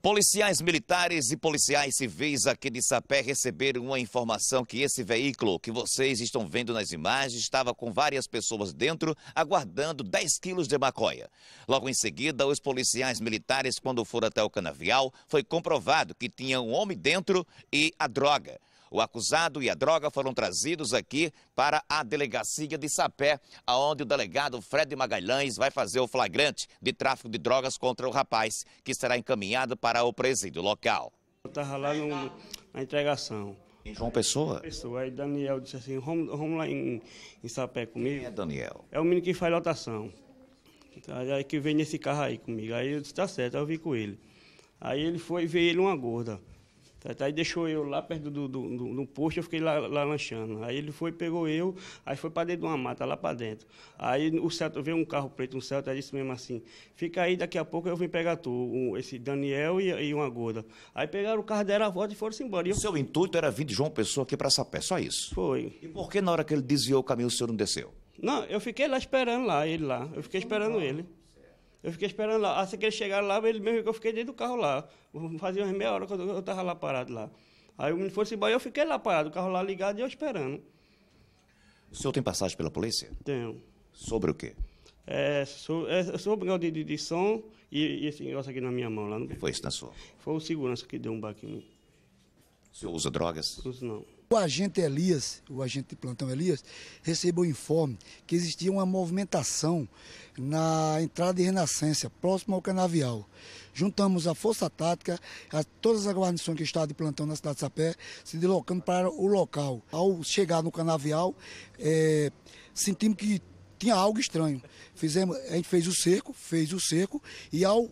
Policiais militares e policiais civis aqui de Sapé receberam uma informação que esse veículo que vocês estão vendo nas imagens estava com várias pessoas dentro aguardando 10 quilos de maconha. Logo em seguida, os policiais militares, quando foram até o canavial, foi comprovado que tinha um homem dentro e a droga. O acusado e a droga foram trazidos aqui para a delegacia de Sapé, aonde o delegado Fred Magalhães vai fazer o flagrante de tráfico de drogas contra o rapaz, que será encaminhado para o presídio local. Eu estava lá no, na entregação. Em João Pessoa? Pessoa. Aí Daniel disse assim, vamos, lá em, em Sapé comigo. Quem é Daniel? É o menino que faz lotação. Aí então, é que vem nesse carro aí comigo. Aí eu disse, tá certo, eu vim com ele. Aí ele foi e veio ele uma gorda. Tá, tá, aí deixou eu lá perto do, do, do, do posto, eu fiquei lá, lá, lanchando. Aí ele foi, pegou eu, aí foi para dentro de uma mata, lá para dentro. Aí o Celta, veio um carro preto, um Celta, disse mesmo assim, fica aí, daqui a pouco eu vim pegar tu, um, esse Daniel e, e, uma gorda. Aí pegaram o carro, deram a volta e foram embora. E eu... O seu intuito era vir de João Pessoa aqui para Sapé, só isso? Foi. E por que na hora que ele desviou o caminho o senhor não desceu? Não, eu fiquei lá esperando lá, ele lá. Eu fiquei esperando ele. Eu fiquei esperando lá. Assim que eles chegaram lá, ele mesmo que eu fiquei dentro do carro lá. Fazia umas meia hora que eu estava lá parado lá. Aí o menino foi embora e eu fiquei lá parado, o carro lá ligado e eu esperando. O senhor tem passagem pela polícia? Tenho. Sobre o quê? É, so, é, é sobre o de, de, de som e, e, esse negócio aqui na minha mão lá. Foi isso na sua? Foi o segurança que deu um baque em mim. O senhor usa drogas? Uso não. O agente Elias, o agente de plantão Elias, recebeu o informe que existia uma movimentação na entrada de Renascença, próximo ao canavial. Juntamos a Força Tática, a todas as guarnições que estavam de plantão na cidade de Sapé, se deslocando para o local. Ao chegar no canavial, é, sentimos que tinha algo estranho. Fizemos, a gente fez o cerco, fez o cerco e ao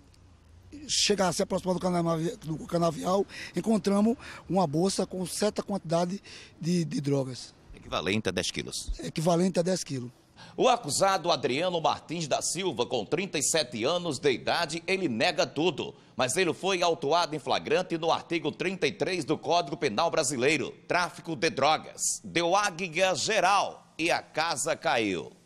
chegar se aproximar do canavial, do encontramos uma bolsa com certa quantidade de, de drogas. Equivalente a 10 quilos. Equivalente a 10 quilos. O acusado Adriano Martins da Silva, com 37 anos de idade, ele nega tudo. Mas ele foi autuado em flagrante no artigo 33 do Código Penal Brasileiro, tráfico de drogas. Deu águia geral e a casa caiu.